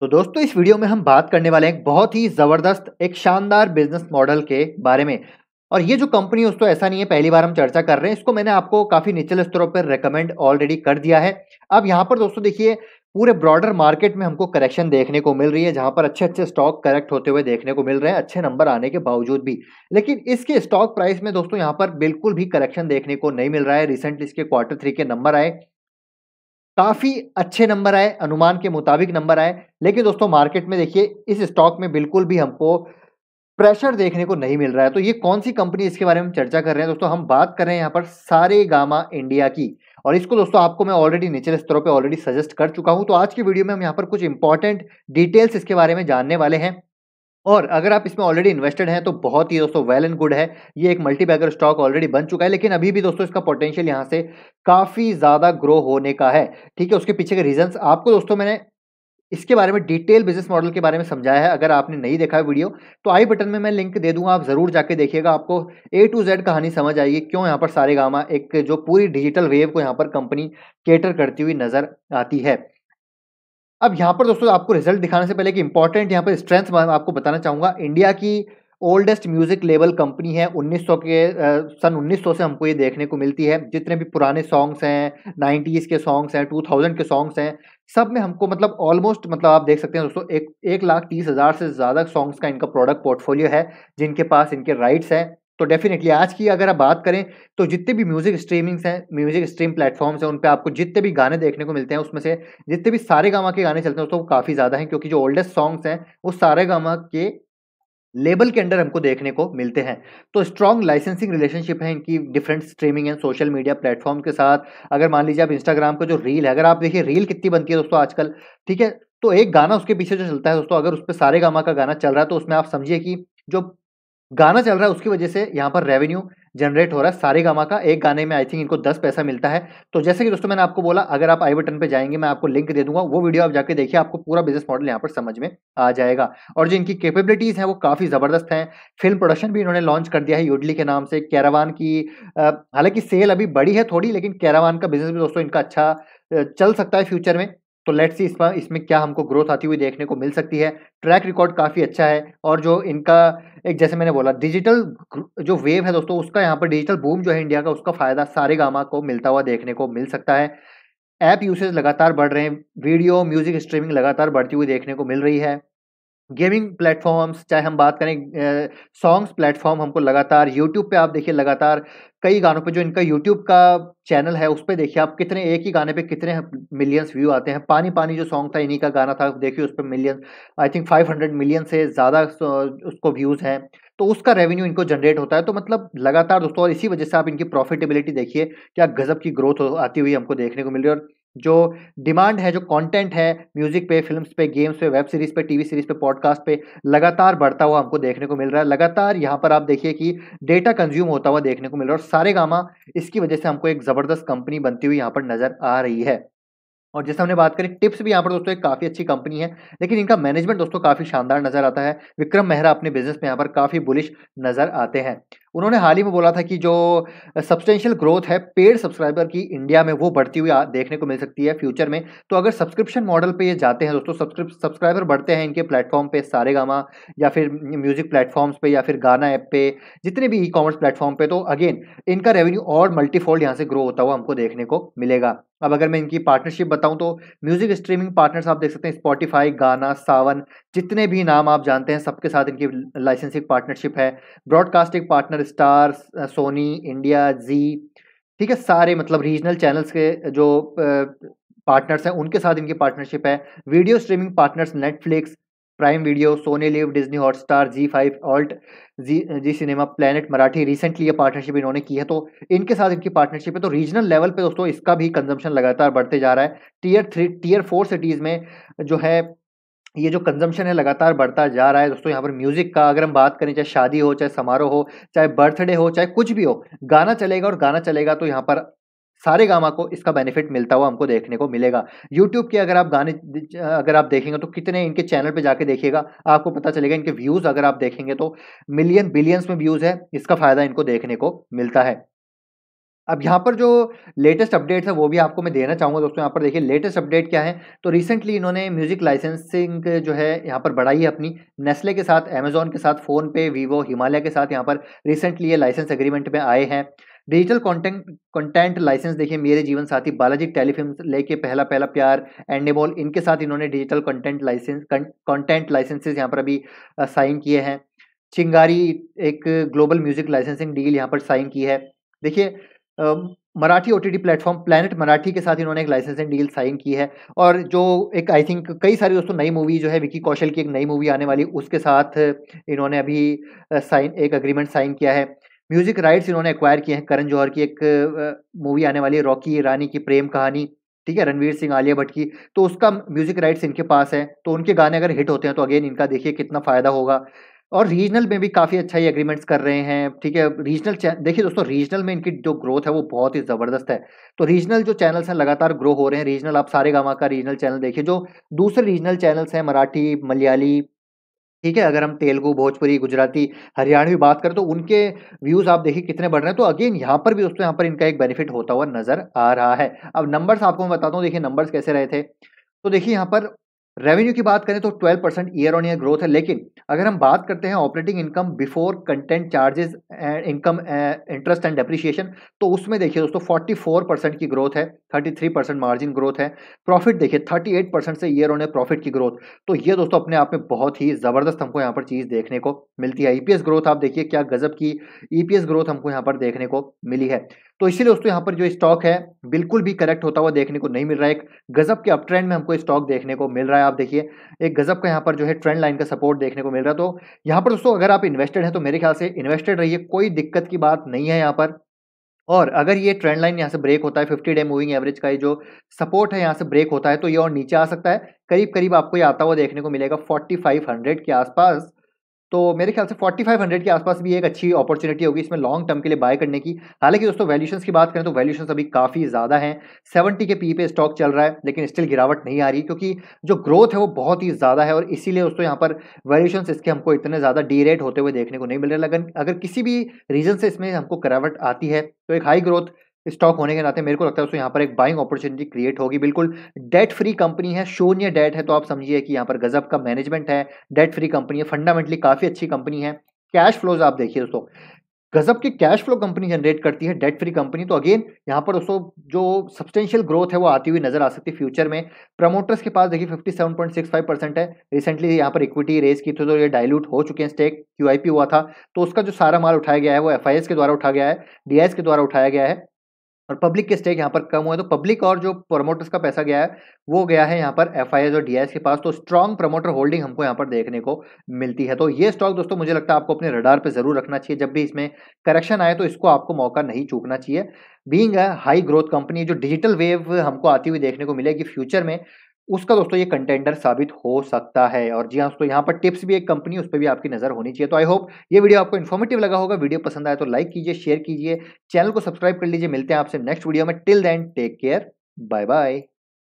तो दोस्तों इस वीडियो में हम बात करने वाले हैं बहुत ही ज़बरदस्त एक शानदार बिजनेस मॉडल के बारे में और ये जो कंपनी है दोस्तों ऐसा नहीं है पहली बार हम चर्चा कर रहे हैं इसको मैंने आपको काफ़ी निचले स्तरों पर रेकमेंड ऑलरेडी कर दिया है अब यहाँ पर दोस्तों देखिए पूरे ब्रॉडर मार्केट में हमको करेक्शन देखने को मिल रही है जहाँ पर अच्छे अच्छे स्टॉक करेक्ट होते हुए देखने को मिल रहे हैं अच्छे नंबर आने के बावजूद भी लेकिन इसके स्टॉक प्राइस में दोस्तों यहाँ पर बिल्कुल भी करेक्शन देखने को नहीं मिल रहा है रिसेंटली इसके क्वार्टर थ्री के नंबर आए काफ़ी अच्छे नंबर आए अनुमान के मुताबिक नंबर आए लेकिन दोस्तों मार्केट में देखिए इस स्टॉक में बिल्कुल भी हमको प्रेशर देखने को नहीं मिल रहा है तो ये कौन सी कंपनी इसके बारे में चर्चा कर रहे हैं दोस्तों हम बात कर रहे हैं यहाँ पर सारे गामा इंडिया की और इसको दोस्तों आपको मैं ऑलरेडी निचले स्तरों पे ऑलरेडी सजेस्ट कर चुका हूँ तो आज की वीडियो में हम यहाँ पर कुछ इंपॉर्टेंट डिटेल्स इसके बारे में जानने वाले हैं और अगर आप इसमें ऑलरेडी इन्वेस्टेड हैं तो बहुत ही दोस्तों वेल एंड गुड है ये एक मल्टी स्टॉक ऑलरेडी बन चुका है लेकिन अभी भी दोस्तों इसका पोटेंशियल यहाँ से काफ़ी ज़्यादा ग्रो होने का है ठीक है उसके पीछे के रीजंस आपको दोस्तों मैंने इसके बारे में डिटेल बिजनेस मॉडल के बारे में समझाया है अगर आपने नहीं देखा है वीडियो तो आई बटन में मैं लिंक दे दूंगा आप ज़रूर जाके देखिएगा आपको ए टू जेड कहानी समझ आएगी क्यों यहाँ पर सारे गामा एक जो पूरी डिजिटल वेव को यहाँ पर कंपनी केटर करती हुई नज़र आती है अब यहाँ पर दोस्तों आपको रिजल्ट दिखाने से पहले कि इंपॉर्टेंट यहाँ पर स्ट्रेंथ मैं आपको बताना चाहूँगा इंडिया की ओल्डेस्ट म्यूजिक लेबल कंपनी है 1900 के सन 1900 से हमको ये देखने को मिलती है जितने भी पुराने सॉन्ग्स हैं नाइन्टीज़ के सॉन्ग्स हैं टू के सॉन्ग्स हैं सब में हमको मतलब ऑलमोस्ट मतलब आप देख सकते हैं दोस्तों एक एक लाख तीस हज़ार से ज़्यादा सॉन्ग्स का इनका प्रोडक्ट पोर्टफोलियो है जिनके पास इनके राइट्स हैं तो डेफिनेटली आज की अगर आप बात करें तो जितने भी म्यूजिक स्ट्रीमिंग्स हैं म्यूजिक स्ट्रीम प्लेटफॉर्म्स हैं उन पर आपको जितने भी गाने देखने को मिलते हैं उसमें से जितने भी सारे गामा के गाने चलते हैं तो वो काफ़ी ज़्यादा हैं क्योंकि जो ओल्डेस्ट सॉन्ग्स हैं वो सारे गामा के लेबल के अंडर हमको देखने को मिलते हैं तो स्ट्रॉन्ग लाइसेंसिंग रिलेशनशिप है इनकी different streaming and social media platform के साथ अगर मान लीजिए आप इंस्टाग्राम का जो रील है अगर आप देखिए रील कितनी बनती है दोस्तों आजकल ठीक है तो एक गाना उसके पीछे जो चलता है दोस्तों अगर उस पर सारे गामा का गाना चल रहा है तो उसमें आप समझिए कि जो गाना चल रहा है उसकी वजह से यहाँ पर रेवेन्यू जनरेट हो रहा है सारे गामा का एक गाने में आई थिंक इनको दस पैसा मिलता है तो जैसे कि दोस्तों मैंने आपको बोला अगर आप आई बटन पर जाएंगे मैं आपको लिंक दे दूंगा वो वीडियो आप जाके देखिए आपको पूरा बिजनेस मॉडल यहाँ पर समझ में आ जाएगा और जो इनकी कैपेबिलिटीज़ हैं वो काफ़ी ज़बरदस्त हैं फिल्म प्रोडक्शन भी इन्होंने लॉन्च कर दिया है यूडली के नाम से कैरावान की हालांकि सेल अभी बड़ी है थोड़ी लेकिन कैरावान का बिजनेस भी दोस्तों इनका अच्छा चल सकता है फ्यूचर में तो लेट्स सी इसमें इसमें क्या हमको ग्रोथ आती हुई देखने को मिल सकती है ट्रैक रिकॉर्ड काफ़ी अच्छा है और जो इनका एक जैसे मैंने बोला डिजिटल जो वेव है दोस्तों उसका यहाँ पर डिजिटल बूम जो है इंडिया का उसका फ़ायदा सारे गामा को मिलता हुआ देखने को मिल सकता है ऐप यूसेज लगातार बढ़ रहे हैं वीडियो म्यूजिक स्ट्रीमिंग लगातार बढ़ती हुई देखने को मिल रही है गेमिंग प्लेटफॉर्म्स चाहे हम बात करें सॉन्ग्स प्लेटफॉर्म हमको लगातार यूट्यूब पे आप देखिए लगातार कई गानों पे जो इनका यूट्यूब का चैनल है उस पर देखिए आप कितने एक ही गाने पे कितने मिलियंस व्यू आते हैं पानी पानी जो सॉन्ग था इन्हीं का गाना था देखिए उस पर million I think five million से ज़्यादा उसको व्यूज़ हैं तो उसका रेवेन्यू इनको जनरेट होता है तो मतलब लगातार दोस्तों और इसी वजह से आप इनकी प्रॉफिटेबिलिटी देखिए क्या गज़ब की ग्रोथ आती हुई हमको देखने को मिल रही है और जो डिमांड है जो कंटेंट है म्यूजिक पे फिल्म्स पे गेम्स पे वेब सीरीज पे टीवी सीरीज पे पॉडकास्ट पे लगातार बढ़ता हुआ हमको देखने को मिल रहा है लगातार यहाँ पर आप देखिए कि डेटा कंज्यूम होता हुआ देखने को मिल रहा है और सारे गामा इसकी वजह से हमको एक ज़बरदस्त कंपनी बनती हुई यहाँ पर नज़र आ रही है और जैसे हमने बात करी टिप्स भी यहाँ पर दोस्तों एक काफ़ी अच्छी कंपनी है लेकिन इनका मैनेजमेंट दोस्तों काफ़ी शानदार नज़र आता है विक्रम मेहरा अपने बिजनेस में यहाँ पर काफ़ी बुलिश नज़र आते हैं उन्होंने हाल ही में बोला था कि जो सब्सटेंशियल ग्रोथ है पेड सब्सक्राइबर की इंडिया में वो बढ़ती हुई देखने को मिल सकती है फ्यूचर में तो अगर सब्सक्रिप्शन मॉडल पे ये जाते हैं दोस्तों सब्सक्राइबर बढ़ते हैं इनके प्लेटफॉर्म पे सारे गामा या फिर म्यूजिक प्लेटफॉर्म्स पे या फिर गाना ऐप पे जितने भी ई कॉमर्स प्लेटफॉर्म पे तो अगेन इनका रेवेन्यू और मल्टीफोल्ड यहाँ से ग्रो होता हुआ हमको देखने को मिलेगा अब अगर मैं इनकी पार्टनरशिप बताऊं तो म्यूजिक स्ट्रीमिंग पार्टनर्स आप देख सकते हैं स्पॉटिफाई गाना सावन जितने भी नाम आप जानते हैं सबके साथ इनकी लाइसेंसिंग पार्टनरशिप है broadcasting partner Star Sony India Zee ठीक है सारे मतलब रीजनल चैनल्स के जो पार्टनर्स uh, हैं उनके साथ इनकी पार्टनरशिप है video streaming partners Netflix Prime Video Sony Liv Disney Hotstar Zee five Alt Zee Zee cinema Planet Marathi recently ये पार्टनरशिप इन्होंने की है तो इनके साथ इनकी पार्टनरशिप है तो रीजनल लेवल पे दोस्तों इसका भी कंजम्पशन लगातार बढ़ते जा रहा है tier three tier four cities में जो है ये जो कंजम्पशन है लगातार बढ़ता जा रहा है दोस्तों यहाँ पर म्यूज़िक का अगर हम बात करें चाहे शादी हो चाहे समारोह हो चाहे बर्थडे हो चाहे कुछ भी हो गाना चलेगा और गाना चलेगा तो यहाँ पर सारे गामा को इसका बेनिफिट मिलता हुआ हमको देखने को मिलेगा यूट्यूब के अगर आप गाने अगर आप देखेंगे तो कितने इनके चैनल पे जाके देखिएगा आपको पता चलेगा इनके व्यूज़ अगर आप देखेंगे तो मिलियन बिलियंस में व्यूज़ है इसका फ़ायदा इनको देखने को मिलता है अब हम्म। यहाँ पर जो लेटेस्ट अपडेट्स है वो भी आपको मैं देना चाहूँगा दोस्तों यहाँ पर देखिए लेटेस्ट अपडेट क्या है तो रिसेंटली इन्होंने म्यूज़िक लाइसेंसिंग जो है यहाँ पर बढ़ाई है अपनी नेस्ले के साथ अमेजोन के साथ फ़ोन पे वीवो हिमालय के साथ यहाँ पर रिसेंटली ये लाइसेंस एग्रीमेंट में आए हैं डिजिटल कंटेंट कंटेंट लाइसेंस देखिए मेरे जीवन साथी बालाजी टेलीफिल्म लेके पहला पहला प्यार एंडेबॉल इनके साथ इन्होंने digital content license content licenses यहाँ पर अभी साइन किए हैं चिंगारी एक ग्लोबल म्यूजिक लाइसेंसिंग डील यहाँ पर साइन की है देखिए Marathi O T platform Planet Marathi के साथ इन्होंने एक लाइसेंसिंग डील साइन की है और जो एक आई थिंक कई सारी दोस्तों नई मूवी जो है विकी कौशल की एक नई मूवी आने वाली उसके साथ इन्होंने अभी साइन एक अग्रीमेंट साइन किया है म्यूजिक राइट्स इन्होंने एक्वायर किए हैं करण जौहर की एक मूवी आने वाली है रॉकी रानी की प्रेम कहानी ठीक है रणवीर सिंह आलिया भट्ट की तो उसका म्यूजिक राइट्स इनके पास है तो उनके गाने अगर हिट होते हैं तो अगेन इनका देखिए कितना फ़ायदा होगा और रीजनल में भी काफ़ी अच्छा ही एग्रीमेंट्स कर रहे हैं ठीक है रीजनल देखिए दोस्तों रीजनल में इनकी जो ग्रोथ है वो बहुत ही ज़बरदस्त है तो रीजनल जो चैनल्स हैं लगातार ग्रो हो रहे हैं रीजनल आप सारे गाँव का रीजनल चैनल देखिए जो दूसरे रीजनल चैनल्स हैं मराठी मलयाली ठीक है अगर हम तेलुगु भोजपुरी गुजराती हरियाणवी बात करें तो उनके व्यूज़ आप देखिए कितने बढ़ रहे हैं तो अगेन यहाँ पर भी दोस्तों यहाँ पर इनका एक बेनिफिट होता हुआ नज़र आ रहा है अब नंबर्स आपको मैं बताता हूँ देखिए नंबर्स कैसे रहे थे तो देखिए यहाँ पर रेवेन्यू की बात करें तो 12 percent year on year growth है लेकिन अगर हम बात करते हैं operating income before content charges and income interest and depreciation तो उसमें देखिए दोस्तों 44 परसेंट की ग्रोथ है 33 परसेंट मार्जिन ग्रोथ है प्रॉफिट देखिए 38 परसेंट से ईयर ऑन ईयर प्रॉफिट की ग्रोथ तो ये दोस्तों अपने आप में बहुत ही ज़बरदस्त हमको यहाँ पर चीज़ देखने को मिलती है ई e ग्रोथ आप देखिए क्या गजब की ई e ग्रोथ हमको यहाँ पर देखने को मिली है तो इसीलिए दोस्तों यहाँ पर जो स्टॉक है बिल्कुल भी करेक्ट होता हुआ देखने को नहीं मिल रहा है एक गजब के अप में हमको स्टॉक देखने को मिल रहा है आप देखिए एक गजब का यहाँ पर जो है ट्रेंड लाइन का सपोर्ट देखने को मिल रहा है तो यहाँ पर दोस्तों अगर आप इन्वेस्टेड हैं तो मेरे ख्याल से इन्वेस्टेड रहिए कोई दिक्कत की बात नहीं है यहाँ पर और अगर ये ट्रेंड लाइन यहाँ से ब्रेक होता है 50 डे मूविंग एवरेज का ये जो सपोर्ट है यहाँ से ब्रेक होता है तो ये और नीचे आ सकता है करीब करीब आपको ये आता हुआ देखने को मिलेगा 4500 के आसपास तो मेरे ख्याल से 4500 के आसपास भी एक अच्छी अपॉर्चुनिटी होगी इसमें लॉन्ग टर्म के लिए बाय करने की हालांकि दोस्तों वैल्यूशन की बात करें तो वैल्यूशन अभी काफ़ी ज़्यादा हैं 70 के पी e पे स्टॉक चल रहा है लेकिन स्टिल गिरावट नहीं आ रही क्योंकि जो ग्रोथ है वो बहुत ही ज़्यादा है और इसीलिए दोस्तों यहाँ पर वैल्यूशन इसके हमको इतने ज़्यादा डी होते हुए देखने को नहीं मिल रहे लगन अगर किसी भी रीज़न से इसमें हमको गिरावट आती है तो एक हाई ग्रोथ स्टॉक होने के नाते मेरे को लगता है उसको यहाँ पर एक बाइंग अपॉर्चुनिटी क्रिएट होगी बिल्कुल डेट फ्री कंपनी है शून्य डेट है तो आप समझिए कि यहाँ पर गजब का मैनेजमेंट है डेट फ्री कंपनी है फंडामेंटली काफ़ी अच्छी कंपनी है कैश फ्लोज आप देखिए दोस्तों गजब की कैश फ्लो कंपनी जनरेट करती है डेट फ्री कंपनी तो अगेन यहाँ पर दोस्तों जो सब्सटेंशियल ग्रोथ है वो आती हुई नजर आ सकती है फ्यूचर में प्रमोटर्स के पास देखिए 57.65 परसेंट है रिसेंटली यहाँ पर इक्विटी रेज की थी तो ये डाइल्यूट हो चुके हैं स्टेक क्यूआईपी हुआ था तो उसका जो सारा माल उठाया गया है वो एफ के द्वारा उठाया गया है डी के द्वारा उठाया गया है और पब्लिक के स्टेक यहाँ पर कम हुए तो पब्लिक और जो प्रमोटर्स का पैसा गया है वो गया है यहाँ पर एफ और डी के पास तो स्ट्रॉन्ग प्रमोटर होल्डिंग हमको यहाँ पर देखने को मिलती है तो ये स्टॉक दोस्तों मुझे लगता है आपको अपने रडार पर जरूर रखना चाहिए जब भी इसमें करेक्शन आए तो इसको आपको मौका नहीं चूकना चाहिए बींग हाई ग्रोथ कंपनी जो डिजिटल वेव हमको आती हुई देखने को मिलेगी फ्यूचर में उसका दोस्तों ये कंटेंडर साबित हो सकता है और जी हाँ दोस्तों यहाँ पर टिप्स भी एक कंपनी उस पर भी आपकी नज़र होनी चाहिए तो आई होप ये वीडियो आपको इन्फॉर्मेटिव लगा होगा वीडियो पसंद आया तो लाइक कीजिए शेयर कीजिए चैनल को सब्सक्राइब कर लीजिए मिलते हैं आपसे नेक्स्ट वीडियो में till then take care bye bye